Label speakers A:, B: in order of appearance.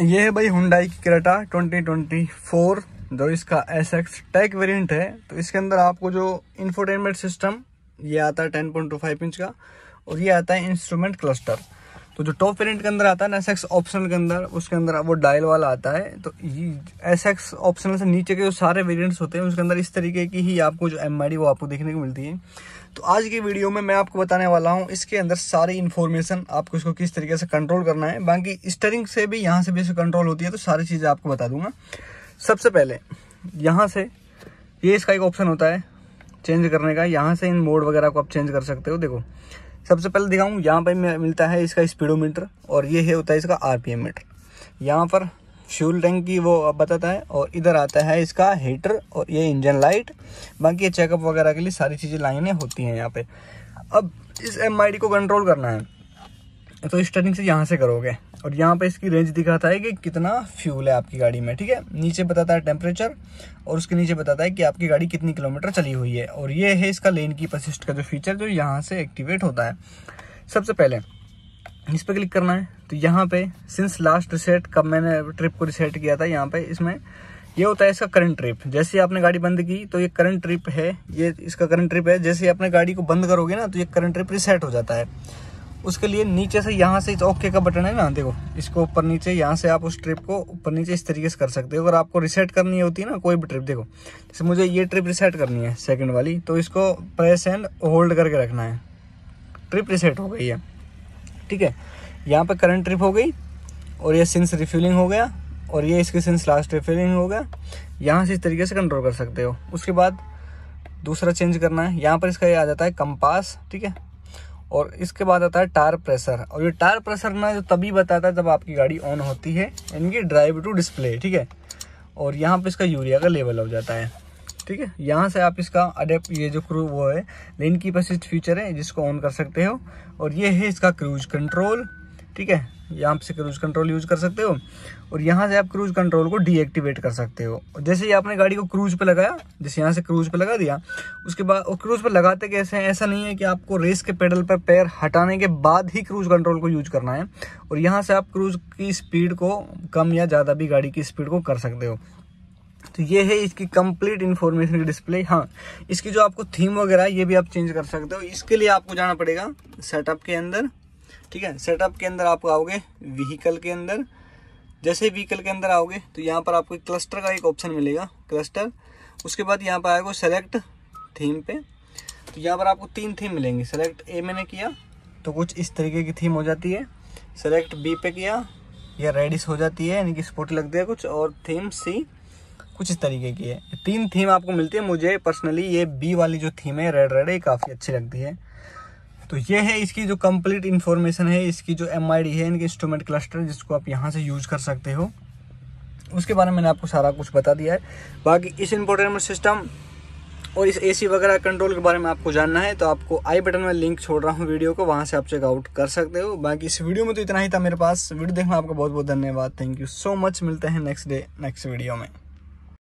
A: ये है भाई हुंडाई की क्रेटा 2024 जो इसका एस एक्स टैक वेरियंट है तो इसके अंदर आपको जो इन्फोटेनमेंट सिस्टम ये आता है 10.25 इंच का और ये आता है इंस्ट्रूमेंट क्लस्टर तो जो टॉप वेरियंट के अंदर आता है ना एस एक्स ऑप्शनल के अंदर उसके अंदर वो डायल वाला आता है तो एस एक्स ऑप्शनल से नीचे के जो सारे वेरियंट्स होते हैं उसके अंदर इस तरीके की ही आपको जो एम वो आपको देखने को मिलती है तो आज की वीडियो में मैं आपको बताने वाला हूँ इसके अंदर सारी इन्फॉर्मेशन आपको इसको किस तरीके से कंट्रोल करना है बाकी स्टरिंग से भी यहाँ से भी इसको कंट्रोल होती है तो सारी चीज़ें आपको बता दूंगा सबसे पहले यहाँ से ये इसका एक ऑप्शन होता है चेंज करने का यहाँ से इन मोड वगैरह को आप चेंज कर सकते हो देखो सबसे पहले दिखाऊँ यहाँ पर मिलता है इसका स्पीडोमीटर और ये है होता है इसका आर मीटर यहाँ पर फ्यूल टैंक की वो अब बताता है और इधर आता है इसका हीटर और ये इंजन लाइट बाकी ये चेकअप वगैरह के लिए सारी चीज़ें लाइनें होती हैं यहाँ पे अब इस एम को कंट्रोल करना है तो स्टार्टिंग से यहाँ से करोगे और यहाँ पे इसकी रेंज दिखाता है कि कितना फ्यूल है आपकी गाड़ी में ठीक है नीचे बताता है टेम्परेचर और उसके नीचे बताता है कि आपकी गाड़ी कितनी किलोमीटर चली हुई है और ये है इसका लेन की प्रसिस्ट का जो फीचर जो यहाँ से एक्टिवेट होता है सबसे पहले इस पर क्लिक करना है तो यहाँ पे सिंस लास्ट रिसेट कब मैंने ट्रिप को रिसेट किया था यहाँ पे इसमें ये होता है इसका करंट ट्रिप जैसे आपने गाड़ी बंद की तो ये करंट ट्रिप है ये इसका करंट ट्रिप है जैसे आपने गाड़ी को बंद करोगे ना तो ये करंट ट्रिप रिसेट हो जाता है उसके लिए नीचे से यहाँ से इस ओके का बटन है ना देखो इसको ऊपर नीचे यहाँ से आप उस ट्रिप को ऊपर नीचे इस तरीके से कर सकते हो अगर आपको रिसेट करनी होती है ना कोई भी ट्रिप देखो जैसे मुझे ये ट्रिप रिसेट करनी है सेकंड वाली तो इसको प्रेस एंड होल्ड करके रखना है ट्रिप रिसेट हो गई है ठीक है यहाँ पर करंट ट्रिप हो गई और ये सिंस रिफ्यूलिंग हो गया और ये इसकी सिंस लास्ट रिफ्यूलिंग हो गया यहाँ से इस तरीके से कंट्रोल कर सकते हो उसके बाद दूसरा चेंज करना है यहाँ पर इसका ये आ जाता है कंपास ठीक है और इसके बाद आता है टायर प्रेशर और ये टायर प्रेशर ना जो तभी बताता है जब आपकी गाड़ी ऑन होती है यानी कि ड्राइव टू डिस्प्ले ठीक है और यहाँ पर इसका यूरिया का लेवल हो जाता है ठीक है यहाँ से आप इसका अडेप्ट ये जो क्रू वो है लेन की असिस्ट फीचर है जिसको ऑन कर सकते हो और ये है इसका क्रूज कंट्रोल ठीक है यहाँ से क्रूज कंट्रोल यूज कर सकते हो और यहाँ से आप क्रूज कंट्रोल को डीएक्टिवेट कर सकते हो जैसे ही आपने गाड़ी को क्रूज पर लगाया जैसे यहाँ से क्रूज पर लगा दिया उसके बाद और क्रूज पर लगाते कैसे हैं ऐसा नहीं है कि आपको रेस के पेडल पर पैर हटाने के बाद ही क्रूज कंट्रोल को यूज करना है और यहाँ से आप क्रूज की स्पीड को कम या ज़्यादा भी गाड़ी की स्पीड को कर सकते हो तो ये है इसकी कंप्लीट इन्फॉर्मेशन की डिस्प्ले हाँ इसकी जो आपको थीम वगैरह ये भी आप चेंज कर सकते हो इसके लिए आपको जाना पड़ेगा सेटअप के अंदर ठीक है सेटअप के अंदर आप आओगे व्हीकल के अंदर जैसे व्हीकल के अंदर आओगे तो यहाँ पर आपको क्लस्टर का एक ऑप्शन मिलेगा क्लस्टर उसके बाद यहाँ पर आएगा सेलेक्ट थीम पे तो यहाँ पर आपको तीन थीम मिलेंगी सेलेक्ट ए मैंने किया तो कुछ इस तरीके की थीम हो जाती है सेलेक्ट बी पे किया या रेडिस हो जाती है यानी कि स्पोर्ट लगती है कुछ और थीम सी कुछ इस तरीके की है तीन थीम आपको मिलती है मुझे पर्सनली ये बी वाली जो थीम है रेड रेड ये काफ़ी अच्छी लगती है तो ये है इसकी जो कंप्लीट इन्फॉर्मेशन है इसकी जो एम है इनके इंस्ट्रूमेंट क्लस्टर जिसको आप यहाँ से यूज कर सकते हो उसके बारे में मैंने आपको सारा कुछ बता दिया है बाकी इस इंपोर्टेनमेंट सिस्टम और इस एसी वगैरह कंट्रोल के बारे में आपको जानना है तो आपको आई बटन में लिंक छोड़ रहा हूँ वीडियो को वहाँ से आप चेकआउट कर सकते हो बाकी इस वीडियो में तो इतना ही था मेरे पास वीडियो देखना आपका बहुत बहुत धन्यवाद थैंक यू सो मच मिलते हैं नेक्स्ट डे नेक्स्ट वीडियो में